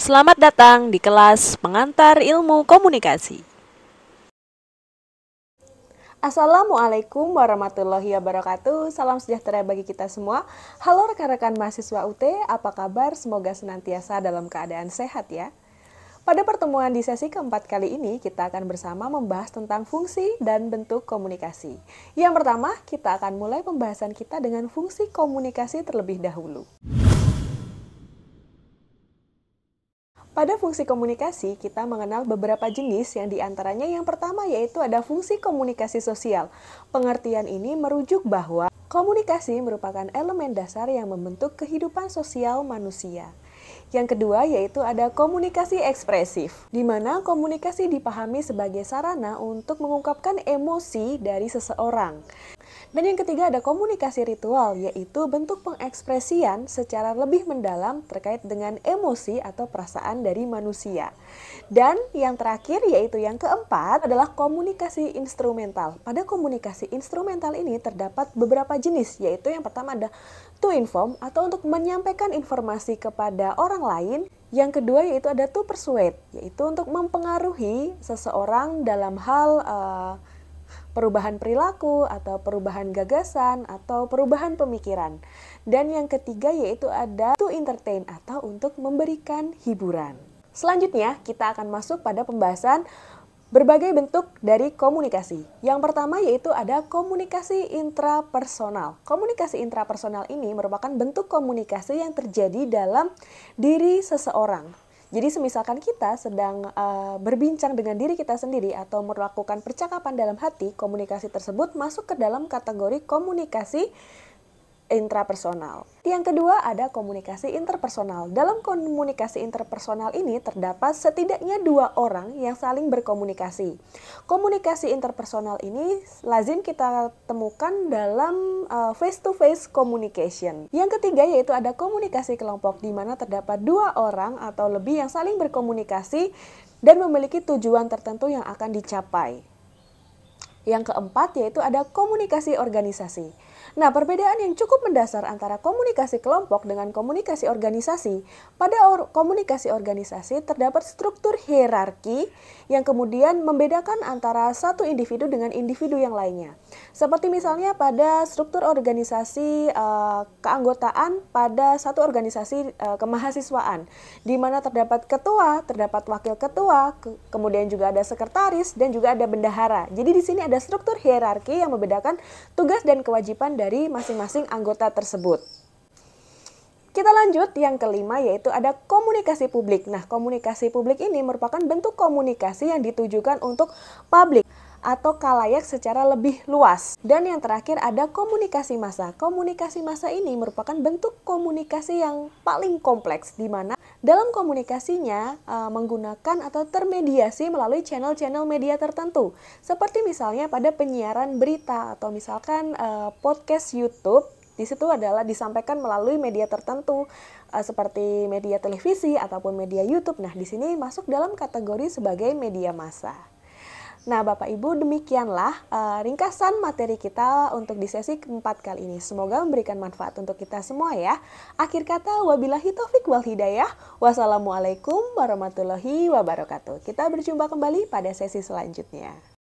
Selamat datang di kelas pengantar ilmu komunikasi. Assalamualaikum warahmatullahi wabarakatuh. Salam sejahtera bagi kita semua. Halo rekan-rekan mahasiswa UT, apa kabar? Semoga senantiasa dalam keadaan sehat ya. Pada pertemuan di sesi keempat kali ini, kita akan bersama membahas tentang fungsi dan bentuk komunikasi. Yang pertama, kita akan mulai pembahasan kita dengan fungsi komunikasi terlebih dahulu. Pada fungsi komunikasi, kita mengenal beberapa jenis yang diantaranya yang pertama yaitu ada fungsi komunikasi sosial. Pengertian ini merujuk bahwa komunikasi merupakan elemen dasar yang membentuk kehidupan sosial manusia. Yang kedua yaitu ada komunikasi ekspresif, di mana komunikasi dipahami sebagai sarana untuk mengungkapkan emosi dari seseorang. Dan yang ketiga ada komunikasi ritual, yaitu bentuk pengekspresian secara lebih mendalam terkait dengan emosi atau perasaan dari manusia. Dan yang terakhir yaitu yang keempat adalah komunikasi instrumental. Pada komunikasi instrumental ini terdapat beberapa jenis, yaitu yang pertama ada to inform atau untuk menyampaikan informasi kepada orang lain yang kedua yaitu ada to persuade, yaitu untuk mempengaruhi seseorang dalam hal uh, perubahan perilaku atau perubahan gagasan atau perubahan pemikiran. Dan yang ketiga yaitu ada to entertain atau untuk memberikan hiburan. Selanjutnya kita akan masuk pada pembahasan berbagai bentuk dari komunikasi. Yang pertama yaitu ada komunikasi intrapersonal. Komunikasi intrapersonal ini merupakan bentuk komunikasi yang terjadi dalam diri seseorang jadi semisalkan kita sedang uh, berbincang dengan diri kita sendiri atau melakukan percakapan dalam hati, komunikasi tersebut masuk ke dalam kategori komunikasi intrapersonal. Yang kedua ada komunikasi interpersonal. Dalam komunikasi interpersonal ini terdapat setidaknya dua orang yang saling berkomunikasi. Komunikasi interpersonal ini lazim kita temukan dalam uh, face-to-face communication. Yang ketiga yaitu ada komunikasi kelompok di mana terdapat dua orang atau lebih yang saling berkomunikasi dan memiliki tujuan tertentu yang akan dicapai. Yang keempat yaitu ada komunikasi organisasi. Nah, perbedaan yang cukup mendasar antara komunikasi kelompok dengan komunikasi organisasi, pada or komunikasi organisasi terdapat struktur hierarki yang kemudian membedakan antara satu individu dengan individu yang lainnya. Seperti misalnya pada struktur organisasi uh, keanggotaan pada satu organisasi uh, kemahasiswaan, di mana terdapat ketua, terdapat wakil ketua, ke kemudian juga ada sekretaris dan juga ada bendahara. Jadi di sini ada ada struktur hierarki yang membedakan tugas dan kewajiban dari masing-masing anggota tersebut. Kita lanjut yang kelima yaitu ada komunikasi publik. Nah, komunikasi publik ini merupakan bentuk komunikasi yang ditujukan untuk publik atau kalayak secara lebih luas. Dan yang terakhir ada komunikasi massa. Komunikasi massa ini merupakan bentuk komunikasi yang paling kompleks di mana dalam komunikasinya e, menggunakan atau termediasi melalui channel-channel media tertentu. Seperti misalnya pada penyiaran berita atau misalkan e, podcast YouTube di situ adalah disampaikan melalui media tertentu eh, seperti media televisi ataupun media YouTube. Nah, di sini masuk dalam kategori sebagai media massa. Nah, Bapak Ibu, demikianlah uh, ringkasan materi kita untuk di sesi keempat kali ini. Semoga memberikan manfaat untuk kita semua ya. Akhir kata, wabillahi taufik wal hidayah. Wassalamualaikum warahmatullahi wabarakatuh. Kita berjumpa kembali pada sesi selanjutnya.